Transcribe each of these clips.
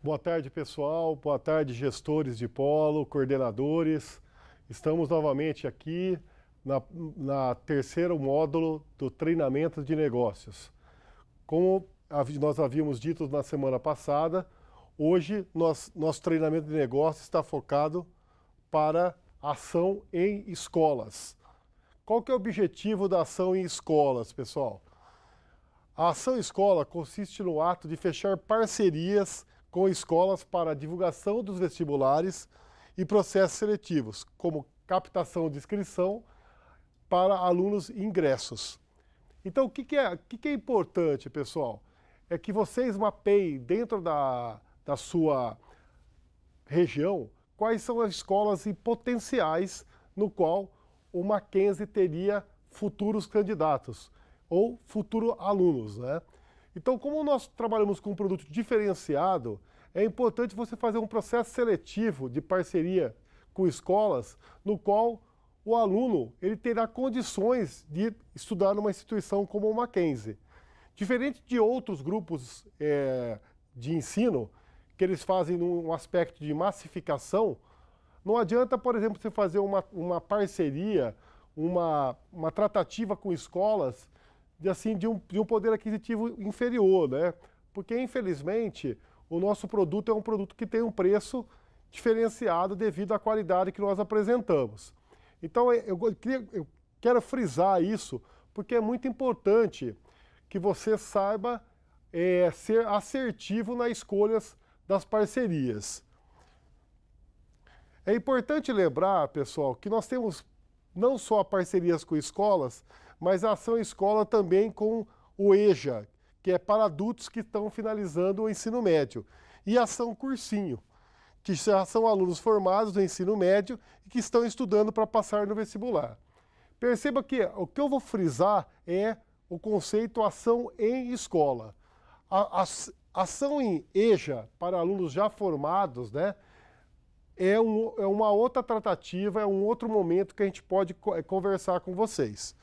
Boa tarde, pessoal. Boa tarde, gestores de polo, coordenadores. Estamos novamente aqui na, na terceiro módulo do treinamento de negócios. Como nós havíamos dito na semana passada, hoje nós, nosso treinamento de negócios está focado para ação em escolas. Qual que é o objetivo da ação em escolas, pessoal? A ação escola consiste no ato de fechar parcerias com escolas para divulgação dos vestibulares e processos seletivos, como captação de inscrição para alunos ingressos. Então, o que, que, é, que, que é importante, pessoal? É que vocês mapeiem dentro da, da sua região quais são as escolas e potenciais no qual o Mackenzie teria futuros candidatos ou futuro alunos, né? Então, como nós trabalhamos com um produto diferenciado, é importante você fazer um processo seletivo de parceria com escolas, no qual o aluno ele terá condições de estudar numa instituição como o Mackenzie. Diferente de outros grupos é, de ensino, que eles fazem num aspecto de massificação, não adianta, por exemplo, você fazer uma, uma parceria, uma, uma tratativa com escolas de, assim, de, um, de um poder aquisitivo inferior, né? Porque, infelizmente, o nosso produto é um produto que tem um preço diferenciado devido à qualidade que nós apresentamos. Então, é, eu, eu quero frisar isso, porque é muito importante que você saiba é, ser assertivo nas escolhas das parcerias. É importante lembrar, pessoal, que nós temos não só parcerias com escolas, mas a ação escola também com o EJA, que é para adultos que estão finalizando o ensino médio, e a ação cursinho, que já são alunos formados do ensino médio e que estão estudando para passar no vestibular. Perceba que o que eu vou frisar é o conceito ação em escola. A, a ação em EJA para alunos já formados, né? É, um, é uma outra tratativa, é um outro momento que a gente pode é, conversar com vocês.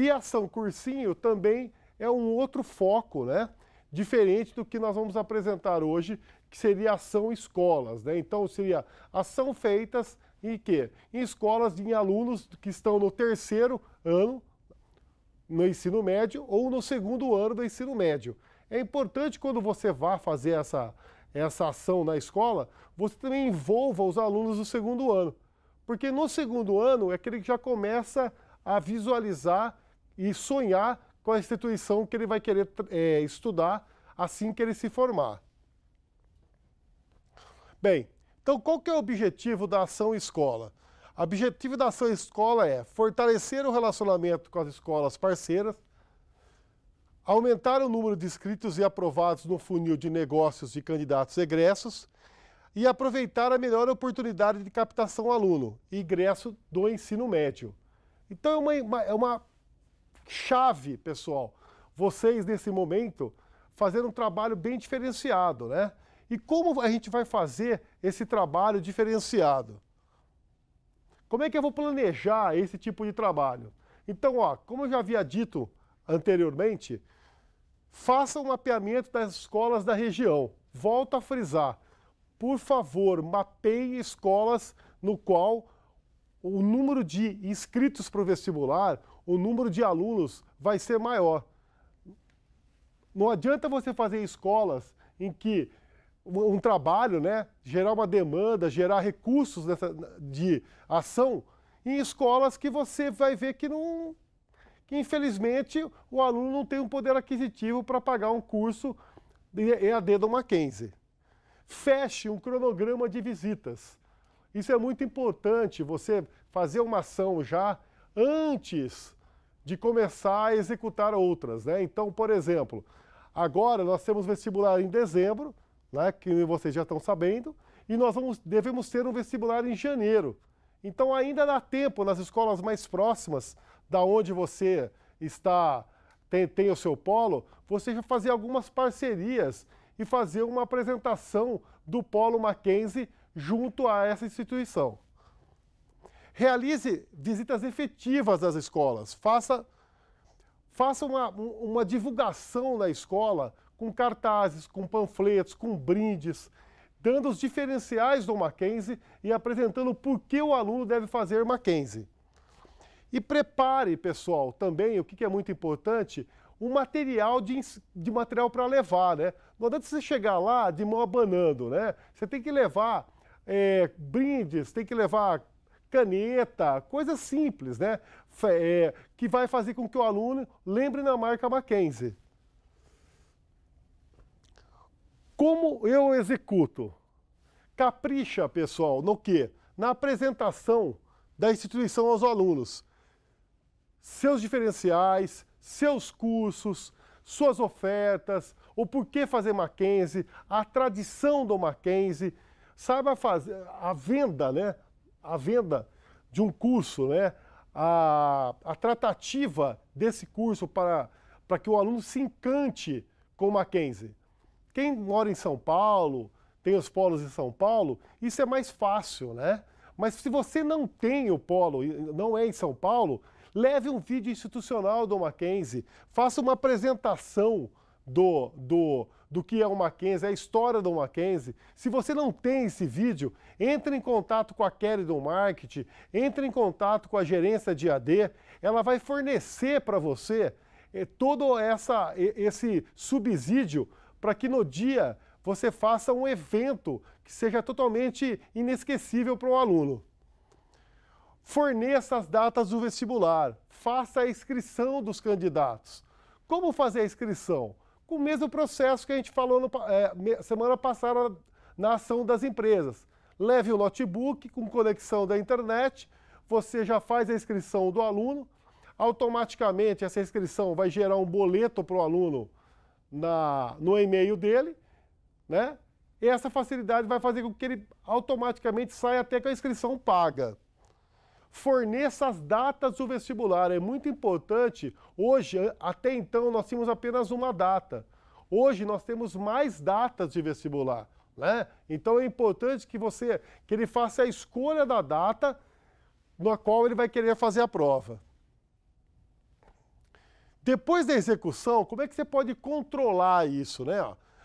E a ação cursinho também é um outro foco, né? Diferente do que nós vamos apresentar hoje, que seria ação escolas, né? Então seria ação feitas em quê? Em escolas de alunos que estão no terceiro ano no ensino médio ou no segundo ano do ensino médio. É importante quando você vá fazer essa, essa ação na escola, você também envolva os alunos do segundo ano. Porque no segundo ano é aquele que já começa a visualizar e sonhar com a instituição que ele vai querer é, estudar assim que ele se formar. Bem, então qual que é o objetivo da ação escola? O objetivo da ação escola é fortalecer o relacionamento com as escolas parceiras, aumentar o número de inscritos e aprovados no funil de negócios de candidatos egressos e aproveitar a melhor oportunidade de captação aluno e ingresso do ensino médio. Então é uma, é uma chave, pessoal. Vocês, nesse momento, fazendo um trabalho bem diferenciado, né? E como a gente vai fazer esse trabalho diferenciado? Como é que eu vou planejar esse tipo de trabalho? Então, ó, como eu já havia dito anteriormente, faça um mapeamento das escolas da região. Volto a frisar, por favor, mapeie escolas no qual o número de inscritos para o vestibular o número de alunos vai ser maior. Não adianta você fazer escolas em que um trabalho, né, gerar uma demanda, gerar recursos dessa, de ação em escolas que você vai ver que não que infelizmente o aluno não tem um poder aquisitivo para pagar um curso de EAD do Mackenzie. Feche um cronograma de visitas. Isso é muito importante, você fazer uma ação já antes de começar a executar outras. Né? Então, por exemplo, agora nós temos vestibular em dezembro, né, que vocês já estão sabendo, e nós vamos, devemos ter um vestibular em janeiro. Então ainda dá tempo nas escolas mais próximas da onde você está tem, tem o seu polo, você fazer algumas parcerias e fazer uma apresentação do polo Mackenzie junto a essa instituição. Realize visitas efetivas às escolas. Faça, faça uma, uma divulgação na escola com cartazes, com panfletos, com brindes, dando os diferenciais do Mackenzie e apresentando por que o aluno deve fazer Mackenzie. E prepare, pessoal, também, o que é muito importante, o um material de, de material para levar, né? Não adianta você chegar lá de mão abanando, né? Você tem que levar é, brindes, tem que levar caneta, coisa simples, né? É, que vai fazer com que o aluno lembre na marca Mackenzie. Como eu executo? Capricha, pessoal, no que? Na apresentação da instituição aos alunos. Seus diferenciais, seus cursos, suas ofertas, o porquê fazer Mackenzie, a tradição do Mackenzie, saiba fazer a venda, né? a venda de um curso, né? a, a tratativa desse curso para, para que o aluno se encante com o Mackenzie. Quem mora em São Paulo, tem os polos em São Paulo, isso é mais fácil, né? Mas se você não tem o polo, não é em São Paulo, leve um vídeo institucional do Mackenzie, faça uma apresentação do, do, do que é o Mackenzie, é a história do Mackenzie. Se você não tem esse vídeo, entre em contato com a Kelly do Marketing, entre em contato com a gerência de AD, ela vai fornecer para você eh, todo essa, esse subsídio para que no dia você faça um evento que seja totalmente inesquecível para o aluno. Forneça as datas do vestibular, faça a inscrição dos candidatos. Como fazer a inscrição? com o mesmo processo que a gente falou no, é, semana passada na ação das empresas. Leve o notebook com conexão da internet, você já faz a inscrição do aluno, automaticamente essa inscrição vai gerar um boleto para o aluno na, no e-mail dele, né? E essa facilidade vai fazer com que ele automaticamente saia até com a inscrição paga forneça as datas do vestibular. É muito importante. Hoje, até então, nós tínhamos apenas uma data. Hoje nós temos mais datas de vestibular. Né? Então é importante que você que ele faça a escolha da data na qual ele vai querer fazer a prova. Depois da execução, como é que você pode controlar isso? Né?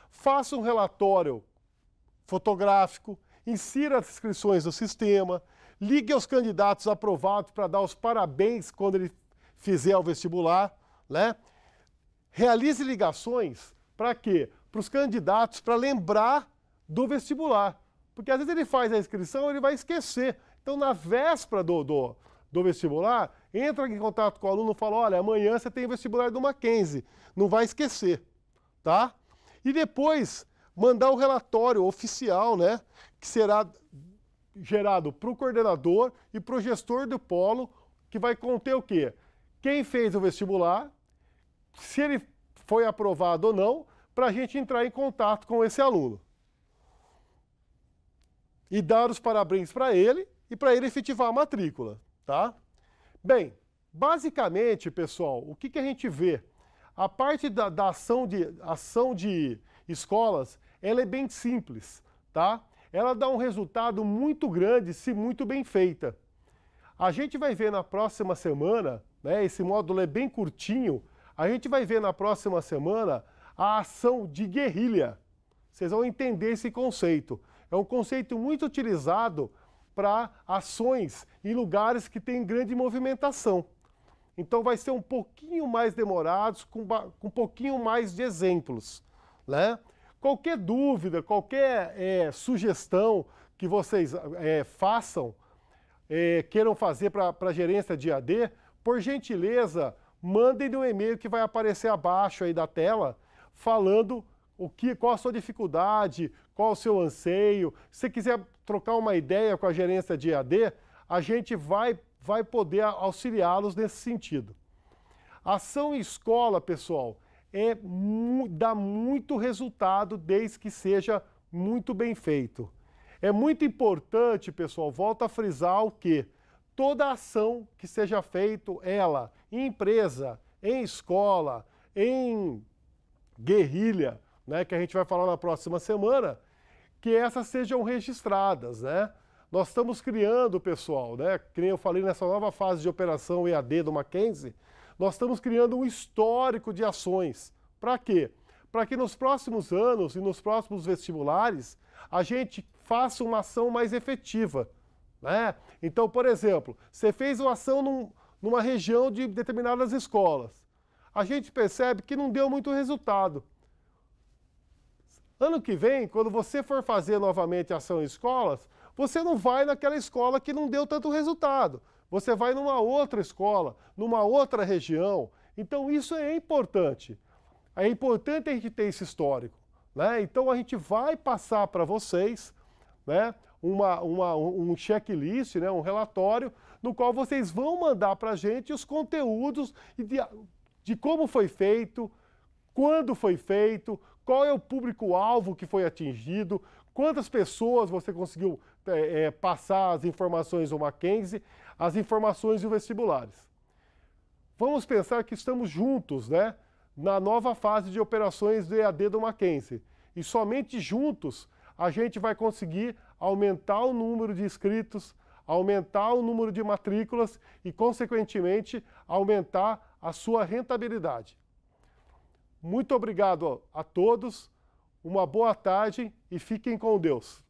Faça um relatório fotográfico, insira as inscrições do sistema, Ligue aos candidatos aprovados para dar os parabéns quando ele fizer o vestibular, né? Realize ligações para quê? Para os candidatos para lembrar do vestibular. Porque às vezes ele faz a inscrição, ele vai esquecer. Então, na véspera do, do, do vestibular, entra em contato com o aluno e fala: olha, amanhã você tem o vestibular do Mackenzie, não vai esquecer, tá? E depois mandar o relatório oficial, né? Que será gerado para o coordenador e para o gestor do polo, que vai conter o quê? Quem fez o vestibular, se ele foi aprovado ou não, para a gente entrar em contato com esse aluno. E dar os parabéns para ele e para ele efetivar a matrícula, tá? Bem, basicamente, pessoal, o que, que a gente vê? A parte da, da ação, de, ação de escolas, ela é bem simples, tá? ela dá um resultado muito grande se muito bem feita. A gente vai ver na próxima semana, né, esse módulo é bem curtinho, a gente vai ver na próxima semana a ação de guerrilha. Vocês vão entender esse conceito. É um conceito muito utilizado para ações em lugares que têm grande movimentação. Então vai ser um pouquinho mais demorados, com, com um pouquinho mais de exemplos. Né? Qualquer dúvida, qualquer é, sugestão que vocês é, façam, é, queiram fazer para a gerência de AD, por gentileza, mandem no um e-mail que vai aparecer abaixo aí da tela, falando o que, qual a sua dificuldade, qual o seu anseio. Se quiser trocar uma ideia com a gerência de AD, a gente vai, vai poder auxiliá-los nesse sentido. Ação escola, pessoal, é, dá muito resultado desde que seja muito bem feito. É muito importante, pessoal, volto a frisar o que toda ação que seja feita, ela em empresa, em escola, em guerrilha, né, que a gente vai falar na próxima semana, que essas sejam registradas, né? Nós estamos criando, pessoal, né, que nem eu falei nessa nova fase de operação EAD do Mackenzie, nós estamos criando um histórico de ações. Para quê? Para que nos próximos anos e nos próximos vestibulares a gente faça uma ação mais efetiva. Né? Então, por exemplo, você fez uma ação num, numa região de determinadas escolas. A gente percebe que não deu muito resultado. Ano que vem, quando você for fazer novamente ação em escolas, você não vai naquela escola que não deu tanto resultado você vai numa outra escola, numa outra região. Então isso é importante. É importante a gente ter esse histórico. Né? Então a gente vai passar para vocês né, uma, uma, um checklist, né, um relatório, no qual vocês vão mandar para a gente os conteúdos de, de como foi feito, quando foi feito, qual é o público-alvo que foi atingido, quantas pessoas você conseguiu é, é, passar as informações ao Mackenzie, as informações e os vestibulares. Vamos pensar que estamos juntos né, na nova fase de operações do EAD do Mackenzie. E somente juntos a gente vai conseguir aumentar o número de inscritos, aumentar o número de matrículas e, consequentemente, aumentar a sua rentabilidade. Muito obrigado a todos, uma boa tarde e fiquem com Deus.